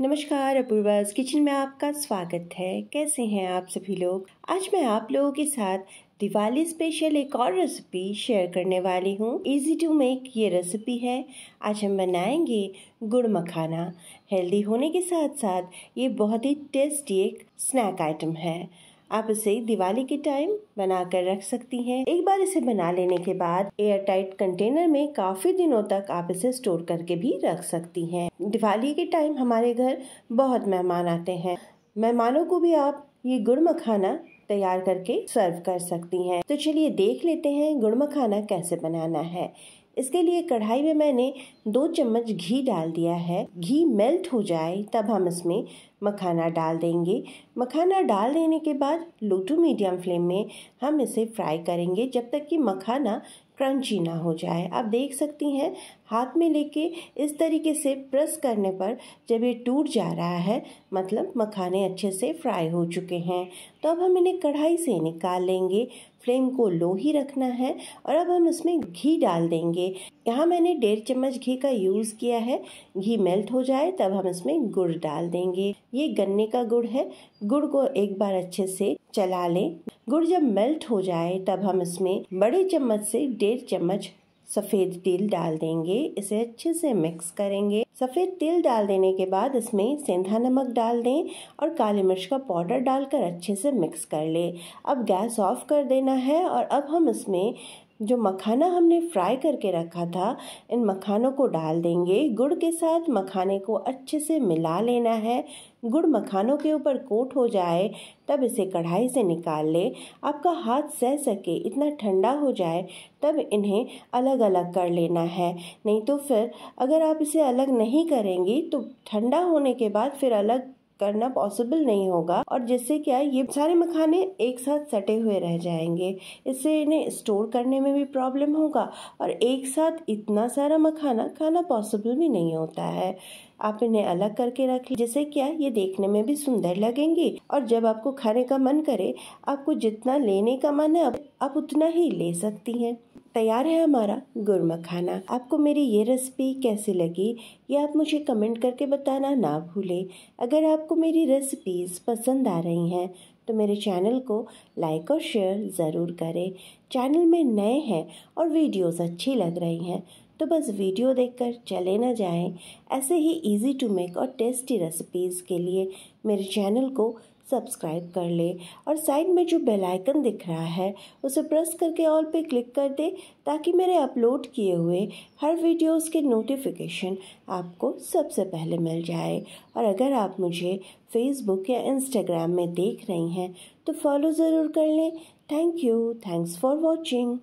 नमस्कार अपूर्वाज किचन में आपका स्वागत है कैसे हैं आप सभी लोग आज मैं आप लोगों के साथ दिवाली स्पेशल एक और रेसिपी शेयर करने वाली हूँ इजी टू मेक ये रेसिपी है आज हम बनाएंगे गुड़ मखाना हेल्दी होने के साथ साथ ये बहुत ही टेस्टी एक स्नैक आइटम है आप इसे दिवाली के टाइम बना कर रख सकती हैं एक बार इसे बना लेने के बाद एयर टाइट कंटेनर में काफी दिनों तक आप इसे स्टोर करके भी रख सकती हैं दिवाली के टाइम हमारे घर बहुत मेहमान आते हैं मेहमानों को भी आप ये गुड़ मखाना तैयार करके सर्व कर सकती हैं तो चलिए देख लेते हैं गुड़ मखाना कैसे बनाना है इसके लिए कढ़ाई में मैंने दो चम्मच घी डाल दिया है घी मेल्ट हो जाए तब हम इसमें मखाना डाल देंगे मखाना डाल देने के बाद लो टू मीडियम फ्लेम में हम इसे फ्राई करेंगे जब तक कि मखाना क्रंची ना हो जाए आप देख सकती हैं हाथ में लेके इस तरीके से प्रेस करने पर जब ये टूट जा रहा है मतलब मखाने अच्छे से फ्राई हो चुके हैं तो अब हम इन्हें कढ़ाई से निकाल लेंगे फ्लेम को लो ही रखना है और अब हम इसमें घी डाल देंगे यहाँ मैंने डेढ़ चम्मच घी का यूज़ किया है घी मेल्ट हो जाए तब हम इसमें गुड़ डाल देंगे ये गन्ने का गुड़ है गुड़ को एक बार अच्छे से चला लें गुड़ जब मेल्ट हो जाए तब हम इसमें बड़े चम्मच से डेढ़ चम्मच सफ़ेद तिल डाल देंगे इसे अच्छे से मिक्स करेंगे सफ़ेद तिल डाल देने के बाद इसमें सेंधा नमक डाल दें और काली मिर्च का पाउडर डालकर अच्छे से मिक्स कर ले अब गैस ऑफ कर देना है और अब हम इसमें जो मखाना हमने फ्राई करके रखा था इन मखानों को डाल देंगे गुड़ के साथ मखाने को अच्छे से मिला लेना है गुड़ मखानों के ऊपर कोट हो जाए तब इसे कढ़ाई से निकाल ले आपका हाथ सह सके इतना ठंडा हो जाए तब इन्हें अलग अलग कर लेना है नहीं तो फिर अगर आप इसे अलग नहीं करेंगी तो ठंडा होने के बाद फिर अलग करना पॉसिबल नहीं होगा और जिससे क्या ये सारे मखाने एक साथ सटे हुए रह जाएंगे इससे इन्हें स्टोर करने में भी प्रॉब्लम होगा और एक साथ इतना सारा मखाना खाना पॉसिबल भी नहीं होता है आप इन्हें अलग करके रख लें जिससे क्या ये देखने में भी सुंदर लगेंगी और जब आपको खाने का मन करे आपको जितना लेने का मन है आप उतना ही ले सकती हैं तैयार है हमारा गुरमा खाना आपको मेरी ये रेसिपी कैसी लगी ये आप मुझे कमेंट करके बताना ना भूलें अगर आपको मेरी रेसिपीज़ पसंद आ रही हैं तो मेरे चैनल को लाइक और शेयर ज़रूर करें चैनल में नए हैं और वीडियोस अच्छी लग रही हैं तो बस वीडियो देखकर चले ना जाएं ऐसे ही इजी टू मेक और टेस्टी रेसिपीज़ के लिए मेरे चैनल को सब्सक्राइब कर लें और साइड में जो बेल आइकन दिख रहा है उसे प्रेस करके ऑल पे क्लिक कर दे ताकि मेरे अपलोड किए हुए हर वीडियोस के नोटिफिकेशन आपको सबसे पहले मिल जाए और अगर आप मुझे फेसबुक या इंस्टाग्राम में देख रही हैं तो फॉलो ज़रूर कर लें thank you thanks for watching